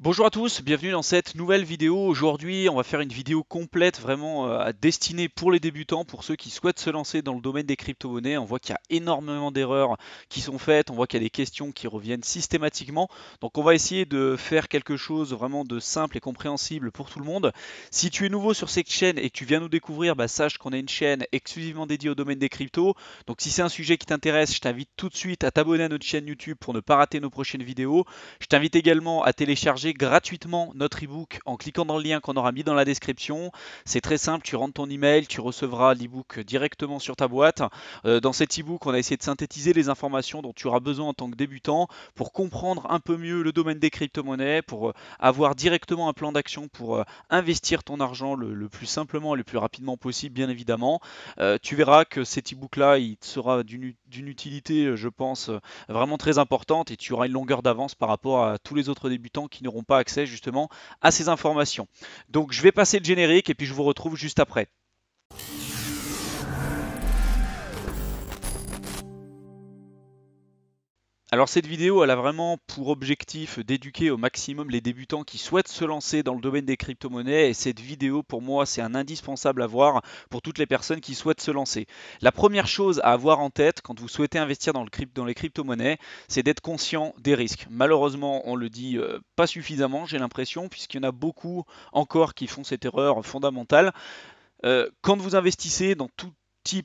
Bonjour à tous, bienvenue dans cette nouvelle vidéo. Aujourd'hui, on va faire une vidéo complète vraiment euh, destinée pour les débutants, pour ceux qui souhaitent se lancer dans le domaine des crypto-monnaies. On voit qu'il y a énormément d'erreurs qui sont faites, on voit qu'il y a des questions qui reviennent systématiquement. Donc on va essayer de faire quelque chose vraiment de simple et compréhensible pour tout le monde. Si tu es nouveau sur cette chaîne et que tu viens nous découvrir, bah, sache qu'on a une chaîne exclusivement dédiée au domaine des cryptos. Donc si c'est un sujet qui t'intéresse, je t'invite tout de suite à t'abonner à notre chaîne YouTube pour ne pas rater nos prochaines vidéos. Je t'invite également à télécharger gratuitement notre ebook en cliquant dans le lien qu'on aura mis dans la description. C'est très simple, tu rentres ton email, tu recevras l'ebook directement sur ta boîte. Euh, dans cet ebook, on a essayé de synthétiser les informations dont tu auras besoin en tant que débutant pour comprendre un peu mieux le domaine des crypto-monnaies, pour euh, avoir directement un plan d'action pour euh, investir ton argent le, plus simplement et le plus rapidement possible, bien évidemment. tu verras que cet ebook là, il sera d'une d'une utilité, euh, je pense, euh, vraiment très importante et tu auras une longueur d'avance par rapport à tous les autres débutants qui n'auront pas accès justement à ces informations. Donc je vais passer le générique et puis je vous retrouve juste après. Alors cette vidéo, elle a vraiment pour objectif d'éduquer au maximum les débutants qui souhaitent se lancer dans le domaine des crypto-monnaies et cette vidéo pour moi c'est un indispensable à voir pour toutes les personnes qui souhaitent se lancer. La première chose à avoir en tête quand vous souhaitez investir dans, les crypto-monnaies, c'est d'être conscient des risques. Malheureusement, on le dit euh, pas suffisamment, j'ai l'impression, puisqu'il y en a beaucoup encore qui font cette erreur fondamentale. Euh, quand vous investissez dans tout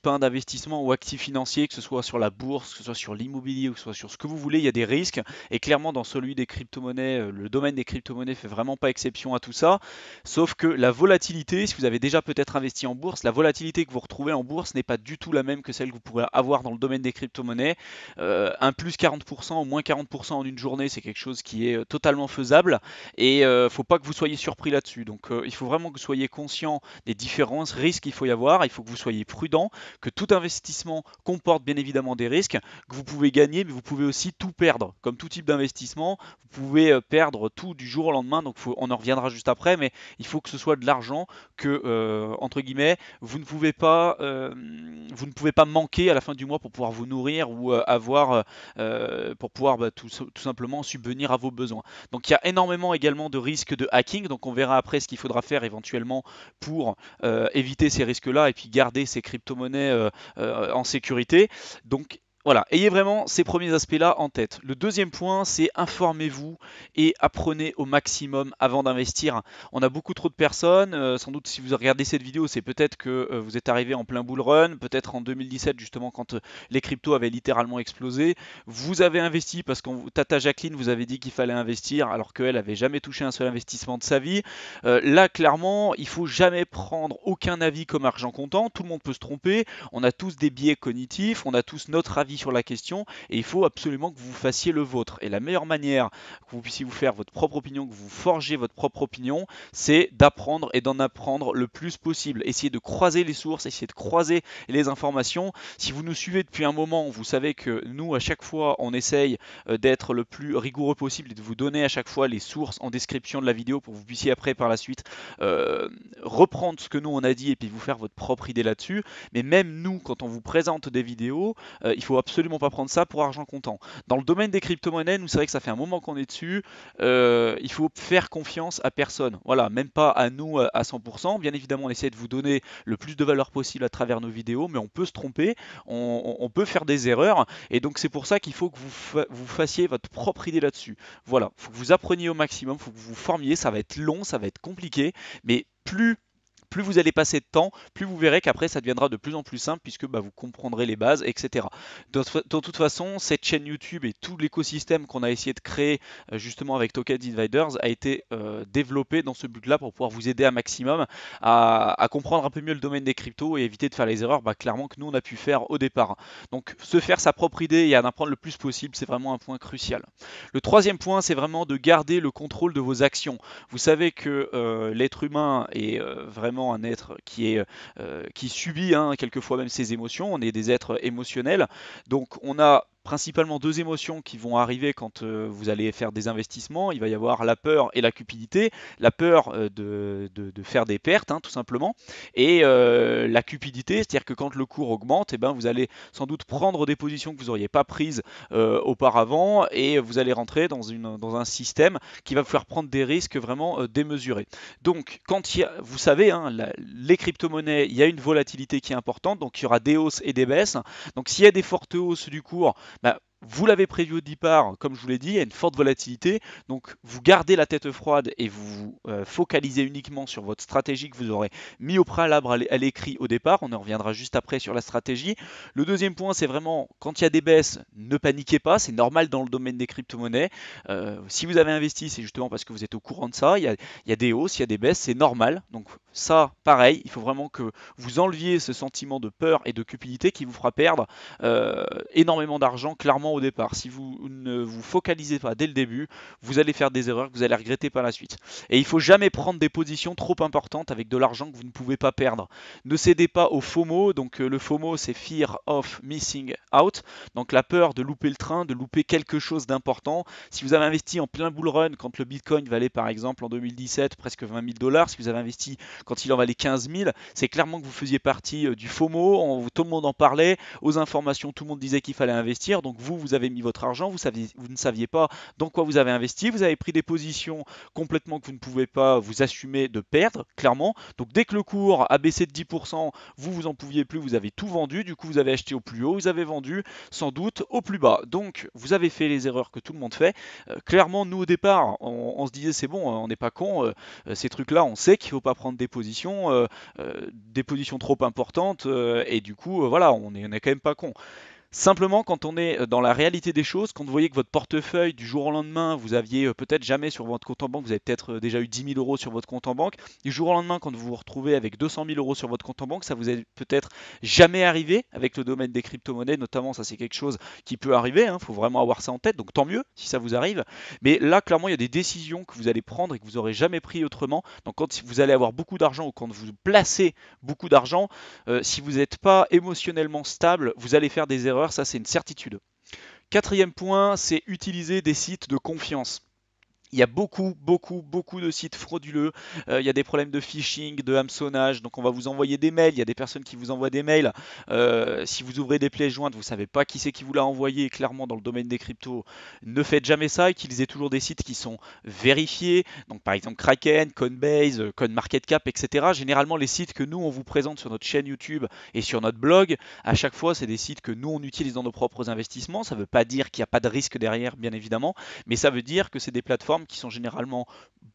Hein, d'investissement ou actifs financiers, que ce soit sur la bourse, que ce soit sur l'immobilier ou que ce soit sur ce que vous voulez, il y a des risques. Et clairement, dans celui des crypto-monnaies, euh, le domaine des crypto-monnaies fait vraiment pas exception à tout ça. Sauf que la volatilité, si vous avez déjà peut-être investi en bourse, la volatilité que vous retrouvez en bourse n'est pas du tout la même que celle que vous pourrez avoir dans le domaine des crypto-monnaies. Euh, un plus 40% ou moins 40% en une journée, c'est quelque chose qui est euh, totalement faisable. Et euh, faut pas que vous soyez surpris là-dessus. Donc il faut vraiment que vous soyez conscient des différences, risques qu'il faut y avoir. Il faut que vous soyez prudent que tout investissement comporte bien évidemment des risques, que vous pouvez gagner, mais vous pouvez aussi tout perdre. Comme tout type d'investissement, vous pouvez euh, perdre tout du jour au lendemain, donc on en reviendra juste après, mais il faut que ce soit de l'argent que, euh, entre guillemets, vous ne, pouvez pas, euh, vous ne pouvez pas manquer à la fin du mois pour pouvoir vous nourrir ou avoir, pour pouvoir bah, tout, tout simplement subvenir à vos besoins. Donc il y a énormément également de risques de hacking, donc on verra après ce qu'il faudra faire éventuellement pour éviter ces risques-là et puis garder ces crypto-monnaies monnaie euh, euh, en sécurité. Donc voilà, ayez vraiment ces premiers aspects-là en tête. Le deuxième point, c'est informez-vous et apprenez au maximum avant d'investir. On a beaucoup trop de personnes, euh, sans doute si vous regardez cette vidéo, c'est peut-être que euh, vous êtes arrivé en plein bull run, peut-être en 2017 justement quand euh, les cryptos avaient littéralement explosé. Vous avez investi parce que Tata Jacqueline vous avait dit qu'il fallait investir alors qu'elle n'avait jamais touché un seul investissement de sa vie. là, clairement, il faut jamais prendre aucun avis comme argent comptant, tout le monde peut se tromper, on a tous des biais cognitifs, on a tous notre avis sur la question et il faut absolument que vous fassiez le vôtre. Et la meilleure manière que vous puissiez vous faire votre propre opinion, que vous forgez votre propre opinion, c'est d'apprendre et d'en apprendre le plus possible. Essayez de croiser les sources, essayez de croiser les informations. Si vous nous suivez depuis un moment, vous savez que nous, à chaque fois, on essaye euh, d'être le plus rigoureux possible et de vous donner à chaque fois les sources en description de la vidéo pour que vous puissiez après par la suite euh, reprendre ce que nous on a dit et puis vous faire votre propre idée là-dessus. Mais même nous, quand on vous présente des vidéos, euh, il faut absolument pas prendre ça pour argent comptant. Dans le domaine des crypto-monnaies, nous, c'est vrai que ça fait un moment qu'on est dessus. Euh, il faut faire confiance à personne. Voilà, même pas à nous euh, à 100%. Bien évidemment, on essaie de vous donner le plus de valeur possible à travers nos vidéos, mais on peut se tromper, on, peut faire des erreurs. Et donc, c'est pour ça qu'il faut que vous, vous fassiez votre propre idée là-dessus. Voilà, faut que vous appreniez au maximum, faut que vous formiez. Ça va être long, ça va être compliqué, mais plus plus vous allez passer de temps, plus vous verrez qu'après ça deviendra de plus en plus simple puisque bah, vous comprendrez les bases, etc. De, toute façon, cette chaîne YouTube et tout l'écosystème qu'on a essayé de créer euh, justement avec Token Dividers a été euh, développé dans ce but-là pour pouvoir vous aider un maximum à, comprendre un peu mieux le domaine des cryptos et éviter de faire les erreurs bah, clairement que nous on a pu faire au départ. Donc se faire sa propre idée et en apprendre le plus possible, c'est vraiment un point crucial. Le troisième point, c'est vraiment de garder le contrôle de vos actions. Vous savez que euh, l'être humain est vraiment un être qui, est, euh, qui subit hein, quelquefois même ses émotions, on est des êtres émotionnels, donc on a principalement deux émotions qui vont arriver quand euh, vous allez faire des investissements. Il va y avoir la peur et la cupidité. La peur euh, de, faire des pertes, hein, tout simplement. Et euh, la cupidité, c'est-à-dire que quand le cours augmente, eh ben, vous allez sans doute prendre des positions que vous n'auriez pas prises auparavant et vous allez rentrer dans, une, dans un système qui va vous faire prendre des risques vraiment démesurés. Donc, quand il a, vous savez, hein, les crypto-monnaies, il y a une volatilité qui est importante, donc il y aura des hausses et des baisses. Donc, s'il y a des fortes hausses du cours, bah, vous l'avez prévu au départ, comme je vous l'ai dit, il y a une forte volatilité. Donc vous gardez la tête froide et vous vous euh, focalisez uniquement sur votre stratégie que vous aurez mis au préalable à l'écrit au départ. On en reviendra juste après sur la stratégie. Le deuxième point, c'est vraiment quand il y a des baisses, ne paniquez pas. C'est normal dans le domaine des crypto-monnaies. Euh, si vous avez investi, c'est justement parce que vous êtes au courant de ça. Il y a, il y a des hausses, il y a des baisses, c'est normal. Donc ça, pareil, il faut vraiment que vous enleviez ce sentiment de peur et de cupidité qui vous fera perdre euh, énormément d'argent clairement au départ. Si vous ne vous focalisez pas dès le début, vous allez faire des erreurs que vous allez regretter par la suite. Et il faut jamais prendre des positions trop importantes avec de l'argent que vous ne pouvez pas perdre. Ne cédez pas au FOMO, donc euh, le FOMO c'est Fear of Missing Out, donc la peur de louper le train, de louper quelque chose d'important. Si vous avez investi en plein bull run quand le Bitcoin valait par exemple en 2017 presque 20 000 dollars, si vous avez investi quand il en valait 15 000, c'est clairement que vous faisiez partie euh, du FOMO, tout le monde en parlait, aux informations, tout le monde disait qu'il fallait investir, donc vous, vous avez mis votre argent, vous, ne saviez pas dans quoi vous avez investi, vous avez pris des positions complètement que vous ne pouvez pas vous assumer de perdre, clairement. Donc dès que le cours a baissé de 10%, vous, vous en pouviez plus, vous avez tout vendu, du coup vous avez acheté au plus haut, vous avez vendu sans doute au plus bas. Donc vous avez fait les erreurs que tout le monde fait. Euh, clairement, nous au départ, on, se disait c'est bon, on n'est pas con, euh, ces trucs-là, on sait qu'il ne faut pas prendre des positions, euh, euh, des positions trop importantes, euh, et du coup, voilà, on n'est est quand même pas con. Simplement, quand on est euh, dans la réalité des choses, quand vous voyez que votre portefeuille du jour au lendemain, vous aviez euh, peut-être jamais sur votre compte en banque, vous avez peut-être euh, déjà eu 10 000 euros sur votre compte en banque, du jour au lendemain, quand vous vous retrouvez avec 200 000 euros sur votre compte en banque, ça vous est peut-être jamais arrivé avec le domaine des crypto-monnaies, notamment, ça c'est quelque chose qui peut arriver, il hein, faut vraiment avoir ça en tête, donc tant mieux si ça vous arrive. Mais là, clairement, il y a des décisions que vous allez prendre et que vous n'aurez jamais pris autrement. Donc quand vous allez avoir beaucoup d'argent ou quand vous placez beaucoup d'argent, si vous n'êtes pas émotionnellement stable, vous allez faire des erreurs ça c'est une certitude. Quatrième point, c'est utiliser des sites de confiance il y a beaucoup, beaucoup, beaucoup de sites frauduleux. Euh, il y a des problèmes de phishing, de hameçonnage. Donc, on va vous envoyer des mails. Il y a des personnes qui vous envoient des mails. Euh, si vous ouvrez des plaies jointes, vous ne savez pas qui c'est qui vous l'a envoyé. Clairement, dans le domaine des cryptos, ne faites jamais ça. Utilisez toujours des sites qui sont vérifiés. Donc, par exemple, Kraken, Coinbase, euh, CoinMarketCap, etc. Généralement, les sites que nous, on vous présente sur notre chaîne YouTube et sur notre blog, à chaque fois, c'est des sites que nous, on utilise dans nos propres investissements. Ça ne veut pas dire qu'il n'y a pas de risque derrière, bien évidemment. Mais ça veut dire que c'est des plateformes qui sont généralement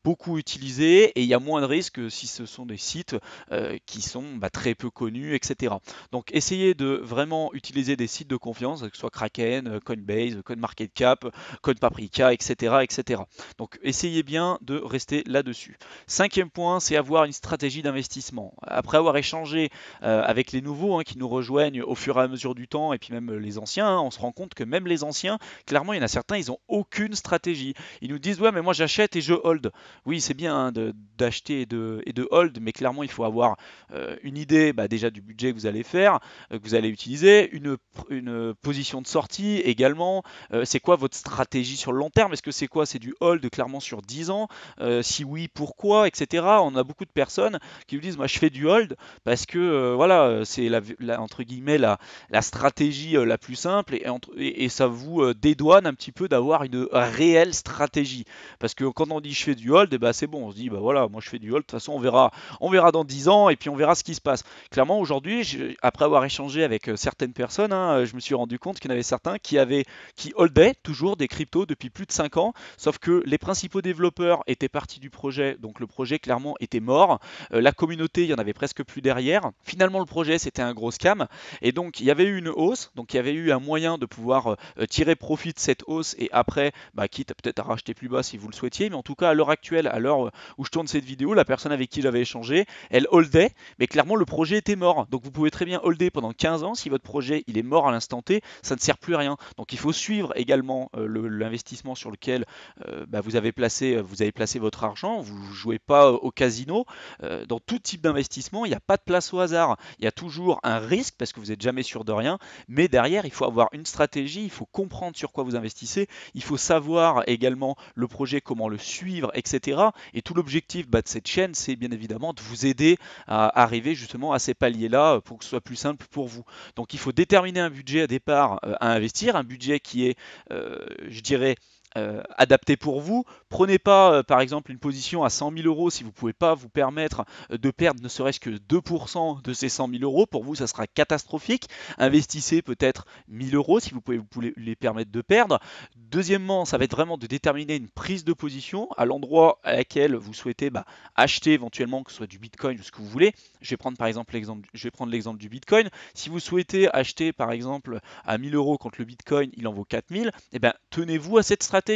beaucoup utilisés et il y a moins de risques si ce sont des sites euh, qui sont bah, très peu connus, etc. Donc essayez de vraiment utiliser des sites de confiance, que ce soit Kraken, euh, Coinbase, euh, CoinMarketCap, CoinPaprika, etc., etc. Donc essayez bien de rester là-dessus. Cinquième point, c'est avoir une stratégie d'investissement. Après avoir échangé avec les nouveaux hein, qui nous rejoignent au fur et à mesure du temps et puis même les anciens, hein, on se rend compte que même les anciens, clairement il y en a certains, ils n'ont aucune stratégie. Ils nous disent ouais mais mais moi j'achète et je hold. Oui, c'est bien hein, d'acheter et de, hold, mais clairement il faut avoir euh, une idée bah, déjà du budget que vous allez faire, euh, que vous allez utiliser, une, position de sortie également. Euh, c'est quoi votre stratégie sur le long terme Est-ce que c'est quoi C'est du hold clairement sur 10 ans Si oui, pourquoi Etc. On a beaucoup de personnes qui vous disent moi je fais du hold parce que voilà, c'est la, entre guillemets la, stratégie la plus simple et ça vous dédouane un petit peu d'avoir une réelle stratégie. Parce que quand on dit je fais du hold, et eh ben, c'est bon, on se dit bah voilà, moi je fais du hold, de toute façon on verra, on verra dans 10 ans et puis on verra ce qui se passe. Clairement aujourd'hui, après avoir échangé avec euh, certaines personnes, hein, euh, je me suis rendu compte qu'il y en avait certains qui avaient qui holdaient toujours des cryptos depuis plus de 5 ans, sauf que les principaux développeurs étaient partis du projet, donc le projet clairement était mort. Euh, la communauté, il y en avait presque plus derrière. Finalement le projet c'était un gros scam et donc il y avait eu une hausse, donc il y avait eu un moyen de pouvoir tirer profit de cette hausse et après, bah, quitte peut-être à racheter plus bas si vous le souhaitiez, mais en tout cas à l'heure actuelle, à l'heure euh, où je tourne cette vidéo, la personne avec qui j'avais échangé, elle holdait, mais clairement le projet était mort. Donc vous pouvez très bien holder pendant 15 ans, si votre projet il est mort à l'instant T, ça ne sert plus à rien. Donc il faut suivre également euh, l'investissement sur lequel euh, bah, vous, avez placé, vous avez placé votre argent, vous ne jouez pas au casino. dans tout type d'investissement, il n'y a pas de place au hasard, il y a toujours un risque parce que vous n'êtes jamais sûr de rien, mais derrière il faut avoir une stratégie, il faut comprendre sur quoi vous investissez, il faut savoir également le projet comment le suivre, etc. Et tout l'objectif bah, de cette chaîne, c'est bien évidemment de vous aider à arriver justement à ces paliers-là euh, pour que ce soit plus simple pour vous. Donc il faut déterminer un budget à départ euh, à investir, un budget qui est, euh, je dirais, euh, adapté pour vous. Prenez pas, euh, par exemple, une position à 100 000 euros si vous ne pouvez pas vous permettre euh, de perdre ne serait-ce que 2% de ces 100 000 euros. Pour vous, ça sera catastrophique. Investissez peut-être 1000 euros si vous pouvez vous les permettre de perdre. Deuxièmement, ça va être vraiment de déterminer une prise de position à l'endroit à laquelle vous souhaitez bah, acheter éventuellement, que ce soit du Bitcoin ou ce que vous voulez. Je vais prendre par exemple l'exemple, je vais prendre l'exemple du Bitcoin. Si vous souhaitez acheter par exemple à 1000 euros quand le Bitcoin, il en vaut 4000, et eh ben tenez-vous à cette stratégie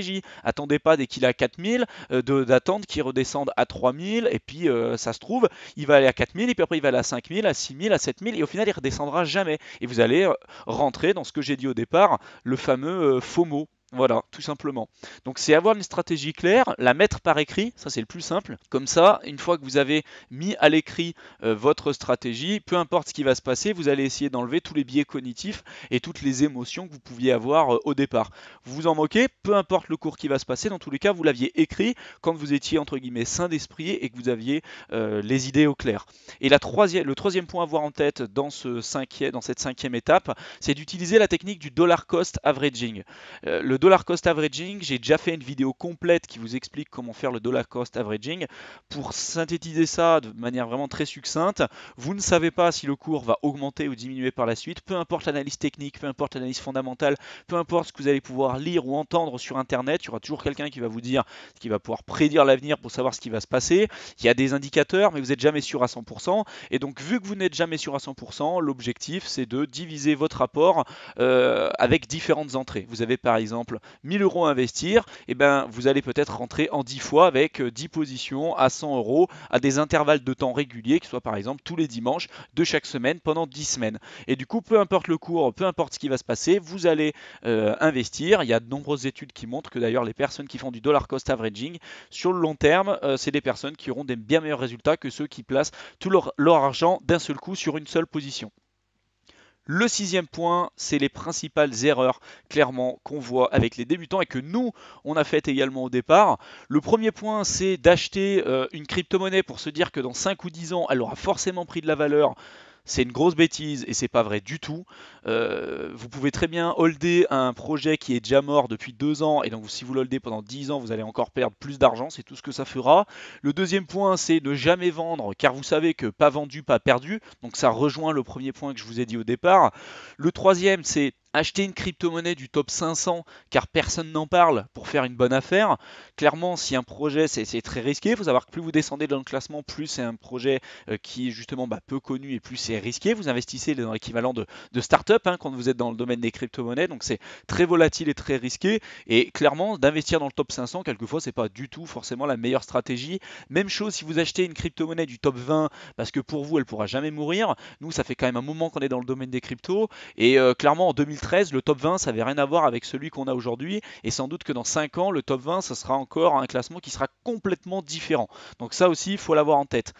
Attendez pas dès qu'il a 4000 euh, d'attendre qu'il redescende à 3000 et puis euh, ça se trouve, il va aller à 4000 et puis après il va aller à 5000, à 6000, à 7000 et au final il redescendra jamais. Et vous allez euh, rentrer dans ce que j'ai dit au départ, le fameux FOMO voilà, tout simplement. Donc c'est avoir une stratégie claire, la mettre par écrit, ça c'est le plus simple. Comme ça, une fois que vous avez mis à l'écrit euh, votre stratégie, peu importe ce qui va se passer, vous allez essayer d'enlever tous les biais cognitifs et toutes les émotions que vous pouviez avoir euh, au départ. Vous vous en moquez, peu importe le cours qui va se passer, dans tous les cas, vous l'aviez écrit quand vous étiez entre guillemets sain d'esprit et que vous aviez euh, les idées au clair. Et la troisième, le troisième point à avoir en tête dans, ce cinquième, dans cette cinquième étape, c'est d'utiliser la technique du dollar cost averaging. le dollar cost averaging, j'ai déjà fait une vidéo complète qui vous explique comment faire le dollar cost averaging. Pour synthétiser ça de manière vraiment très succincte, vous ne savez pas si le cours va augmenter ou diminuer par la suite, peu importe l'analyse technique, peu importe l'analyse fondamentale, peu importe ce que vous allez pouvoir lire ou entendre sur internet, il y aura toujours quelqu'un qui va vous dire qui va pouvoir prédire l'avenir pour savoir ce qui va se passer. Il y a des indicateurs, mais vous n'êtes jamais sûr à 100%. Et donc, vu que vous n'êtes jamais sûr à 100%, l'objectif c'est de diviser votre rapport euh, avec différentes entrées. Vous avez par exemple 1000 euros à investir, eh ben, vous allez peut-être rentrer en 10 fois avec 10 euh, positions à 100 euros à des intervalles de temps réguliers, qui soit par exemple tous les dimanches de chaque semaine pendant 10 semaines. Et du coup, peu importe le cours, peu importe ce qui va se passer, vous allez euh, investir. Il y a de nombreuses études qui montrent que d'ailleurs les personnes qui font du dollar cost averaging sur le long terme, euh, c'est des personnes qui auront des bien meilleurs résultats que ceux qui placent tout leur argent d'un seul coup sur une seule position. Le sixième point, c'est les principales erreurs clairement qu'on voit avec les débutants et que nous, on a fait également au départ. Le premier point, c'est d'acheter euh, une crypto-monnaie pour se dire que dans 5 ou 10 ans, elle aura forcément pris de la valeur c'est une grosse bêtise et c'est pas vrai du tout. Euh, vous pouvez très bien holder un projet qui est déjà mort depuis deux ans et donc si vous l'holdez pendant dix ans, vous allez encore perdre plus d'argent, c'est tout ce que ça fera. Le deuxième point, c'est de jamais vendre car vous savez que pas vendu, pas perdu. Donc ça rejoint le premier point que je vous ai dit au départ. Le troisième, c'est acheter une crypto-monnaie du top 500 car personne n'en parle pour faire une bonne affaire. Clairement, si un projet, c'est très risqué. Il faut savoir que plus vous descendez dans le classement, plus c'est un projet euh, qui est justement bah, peu connu et plus c'est risqué. Vous investissez dans l'équivalent de, start-up hein, quand vous êtes dans le domaine des crypto-monnaies. Donc c'est très volatile et très risqué. Et clairement, d'investir dans le top 500, quelquefois, c'est pas du tout forcément la meilleure stratégie. Même chose si vous achetez une crypto-monnaie du top 20 parce que pour vous, elle pourra jamais mourir. Nous, ça fait quand même un moment qu'on est dans le domaine des cryptos. Et euh, clairement, en le top 20, ça n'avait rien à voir avec celui qu'on a aujourd'hui. Et sans doute que dans 5 ans, le top 20, ça sera encore un classement qui sera complètement différent. Donc ça aussi, il faut l'avoir en tête.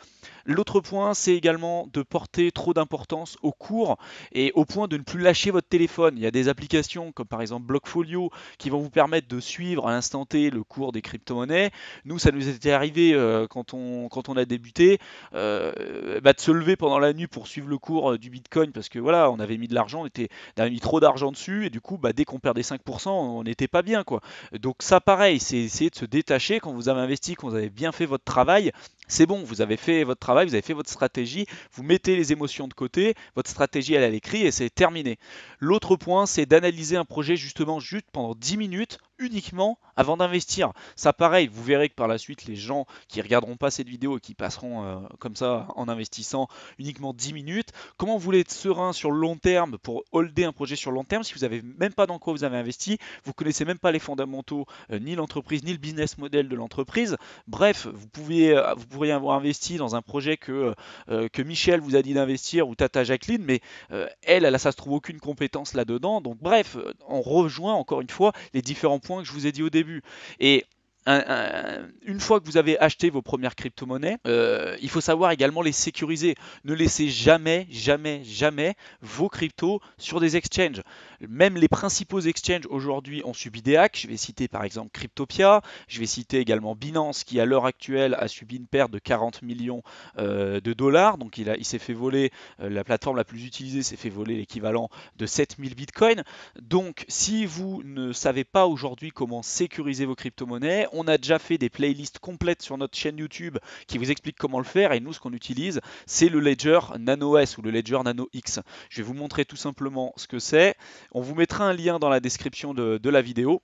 L'autre point, c'est également de porter trop d'importance au cours et au point de ne plus lâcher votre téléphone. Il y a des applications comme par exemple Blockfolio qui vont vous permettre de suivre à l'instant T le cours des crypto-monnaies. Nous, ça nous était arrivé euh, quand, on, quand on a débuté euh, bah, de se lever pendant la nuit pour suivre le cours euh, du Bitcoin parce que voilà, on avait mis de l'argent, on, était, on avait mis trop d'argent dessus, et du coup, bah, dès qu'on perdait 5%, on n'était pas bien. quoi. Donc ça, pareil, c'est essayer de se détacher quand vous avez investi, quand vous avez bien fait votre travail, c'est bon, vous avez fait votre travail, vous avez fait votre stratégie, vous mettez les émotions de côté, votre stratégie elle à l'écrit et c'est terminé. L'autre point, c'est d'analyser un projet justement juste pendant 10 minutes uniquement avant d'investir. Ça pareil, vous verrez que par la suite les gens qui regarderont pas cette vidéo et qui passeront euh, comme ça en investissant uniquement 10 minutes, comment vous voulez être serein sur le long terme pour holder un projet sur le long terme si vous n'avez même pas dans quoi vous avez investi, vous connaissez même pas les fondamentaux, euh, ni l'entreprise, ni le business model de l'entreprise. Bref, vous pouvez, euh, vous pourriez avoir investi dans un projet que, euh, euh, que Michel vous a dit d'investir ou Tata Jacqueline, mais euh, elle, elle ça se trouve aucune compétence là-dedans. Donc bref, on rejoint encore une fois les différents points que je vous ai dit au début. Et une fois que vous avez acheté vos premières crypto-monnaies, euh, il faut savoir également les sécuriser. Ne laissez jamais, jamais, jamais vos cryptos sur des exchanges. Même les principaux exchanges aujourd'hui ont subi des hacks. Je vais citer par exemple Cryptopia, je vais citer également Binance qui à l'heure actuelle a subi une perte de 40 millions euh, de dollars. Donc il, s'est fait voler, euh, la plateforme la plus utilisée s'est fait voler l'équivalent de 7000 bitcoins. Donc si vous ne savez pas aujourd'hui comment sécuriser vos crypto-monnaies, on a déjà fait des playlists complètes sur notre chaîne YouTube qui vous expliquent comment le faire. Et nous, ce qu'on utilise, c'est le Ledger Nano S ou le Ledger Nano X. Je vais vous montrer tout simplement ce que c'est. On vous mettra un lien dans la description de, de la vidéo.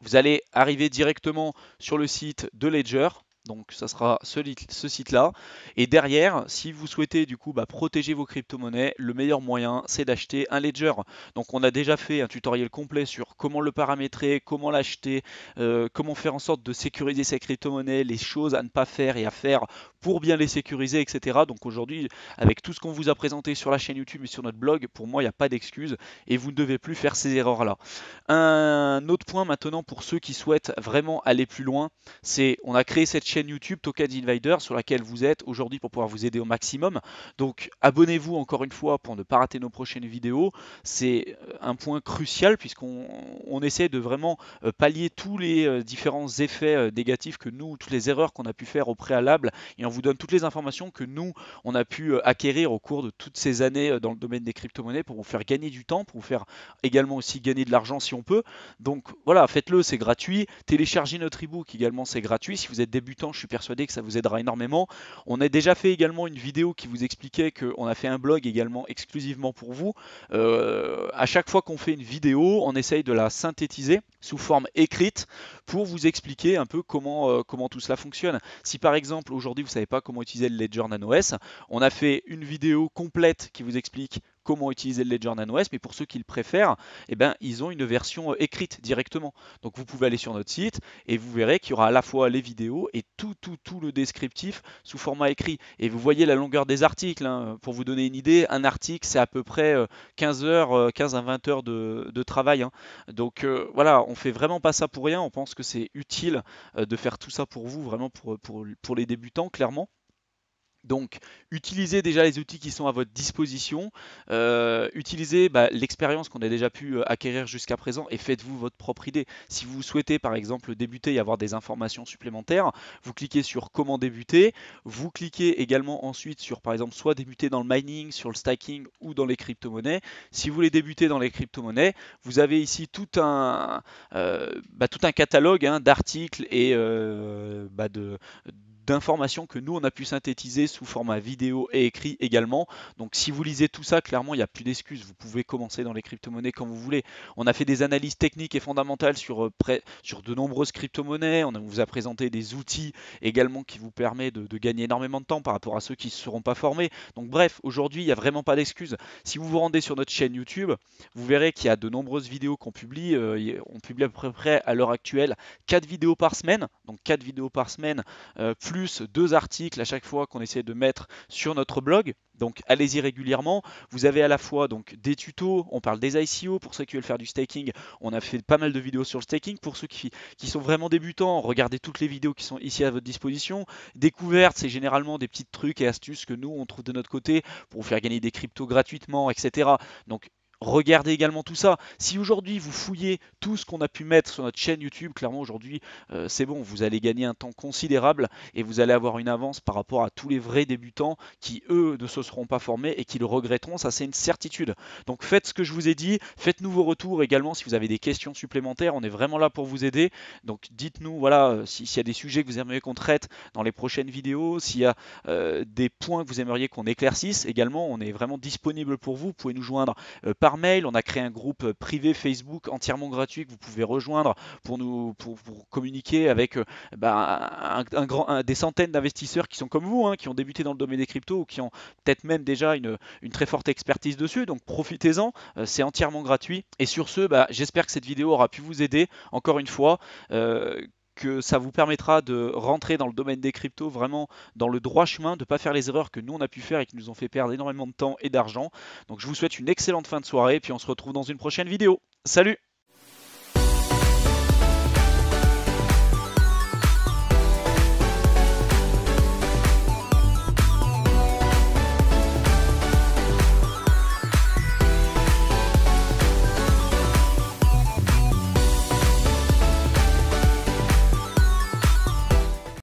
Vous allez arriver directement sur le site de Ledger. Donc ça sera ce, site-là. Et derrière, si vous souhaitez du coup bah, protéger vos crypto-monnaies, le meilleur moyen c'est d'acheter un ledger. Donc on a déjà fait un tutoriel complet sur comment le paramétrer, comment l'acheter, euh, comment faire en sorte de sécuriser ses crypto-monnaie, les choses à ne pas faire et à faire pour bien les sécuriser, etc. Donc aujourd'hui, avec tout ce qu'on vous a présenté sur la chaîne YouTube et sur notre blog, pour moi, il n'y a pas d'excuse et vous ne devez plus faire ces erreurs-là. Un autre point maintenant pour ceux qui souhaitent vraiment aller plus loin, c'est on a créé cette chaîne YouTube Token Invader sur laquelle vous êtes aujourd'hui pour pouvoir vous aider au maximum. Donc abonnez-vous encore une fois pour ne pas rater nos prochaines vidéos. C'est euh, un point crucial puisqu'on on essaie de vraiment euh, pallier tous les euh, différents effets négatifs que nous, toutes les erreurs qu'on a pu faire au préalable et on vous donne toutes les informations que nous, on a pu euh, acquérir au cours de toutes ces années euh, dans le domaine des crypto-monnaies pour vous faire gagner du temps, pour vous faire également aussi gagner de l'argent si on peut. Donc voilà, faites-le, c'est gratuit. Téléchargez notre ebook également, c'est gratuit. Si vous êtes débutant, je suis persuadé que ça vous aidera énormément. On a déjà fait également une vidéo qui vous expliquait qu'on a fait un blog également exclusivement pour vous. Euh, à chaque fois qu'on fait une vidéo, on essaye de la synthétiser sous forme écrite pour vous expliquer un peu comment, comment tout cela fonctionne. Si par exemple aujourd'hui vous savez pas comment utiliser le Ledger Nano S. On a fait une vidéo complète qui vous explique comment utiliser le Ledger Nano S, mais pour ceux qui le préfèrent, eh ben, ils ont une version euh, écrite directement. Donc vous pouvez aller sur notre site et vous verrez qu'il y aura à la fois les vidéos et tout, tout, tout le descriptif sous format écrit. Et vous voyez la longueur des articles. Hein. Pour vous donner une idée, un article, c'est à peu près 15 euh, heures, 15 euh, à 20 heures de, travail. Hein. Donc voilà, on fait vraiment pas ça pour rien. On pense que c'est utile de faire tout ça pour vous, vraiment pour, pour les débutants, clairement. Donc, utilisez déjà les outils qui sont à votre disposition, euh, utilisez bah, l'expérience qu'on a déjà pu euh, acquérir jusqu'à présent et faites-vous votre propre idée. Si vous souhaitez, par exemple, débuter et avoir des informations supplémentaires, vous cliquez sur comment débuter, vous cliquez également ensuite sur, par exemple, soit débuter dans le mining, sur le stacking ou dans les crypto-monnaies. Si vous voulez débuter dans les crypto-monnaies, vous avez ici tout un, euh, bah, tout un catalogue hein, d'articles et bah, de d'informations que nous, on a pu synthétiser sous format vidéo et écrit également. Donc si vous lisez tout ça, clairement, il n'y a plus d'excuses. Vous pouvez commencer dans les crypto-monnaies quand vous voulez. On a fait des analyses techniques et fondamentales sur, euh, sur de nombreuses crypto-monnaies. On vous a présenté des outils également qui vous permet de, gagner énormément de temps par rapport à ceux qui ne seront pas formés. Donc bref, aujourd'hui, il n'y a vraiment pas d'excuses. Si vous vous rendez sur notre chaîne YouTube, vous verrez qu'il y a de nombreuses vidéos qu'on publie. Euh, on publie à peu près à l'heure actuelle 4 vidéos par semaine. Donc 4 vidéos par semaine, euh, plus deux articles à chaque fois qu'on essaie de mettre sur notre blog. Donc allez-y régulièrement. Vous avez à la fois donc des tutos, on parle des ICO pour ceux qui veulent faire du staking. On a fait pas mal de vidéos sur le staking. Pour ceux qui, qui sont vraiment débutants, regardez toutes les vidéos qui sont ici à votre disposition. découverte c'est généralement des petits trucs et astuces que nous on trouve de notre côté pour vous faire gagner des cryptos gratuitement, etc. Donc Regardez également tout ça. Si aujourd'hui vous fouillez tout ce qu'on a pu mettre sur notre chaîne YouTube, clairement aujourd'hui euh, c'est bon, vous allez gagner un temps considérable et vous allez avoir une avance par rapport à tous les vrais débutants qui eux ne se seront pas formés et qui le regretteront, ça c'est une certitude. Donc faites ce que je vous ai dit, faites-nous vos retours également si vous avez des questions supplémentaires, on est vraiment là pour vous aider. Donc dites-nous voilà euh, s'il y a des sujets que vous aimeriez qu'on traite dans les prochaines vidéos, s'il y a euh, des points que vous aimeriez qu'on éclaircisse également, on est vraiment disponible pour vous. Vous pouvez nous joindre par par mail, on a créé un groupe privé Facebook entièrement gratuit que vous pouvez rejoindre pour nous pour, communiquer avec euh, bah, un, grand, des centaines d'investisseurs qui sont comme vous, hein, qui ont débuté dans le domaine des cryptos ou qui ont peut-être même déjà une, très forte expertise dessus. Donc profitez-en, euh, c'est entièrement gratuit. Et sur ce, bah, j'espère que cette vidéo aura pu vous aider. Encore une fois, euh, que ça vous permettra de rentrer dans le domaine des cryptos vraiment dans le droit chemin, de ne pas faire les erreurs que nous on a pu faire et qui nous ont fait perdre énormément de temps et d'argent. Donc je vous souhaite une excellente fin de soirée et puis on se retrouve dans une prochaine vidéo. Salut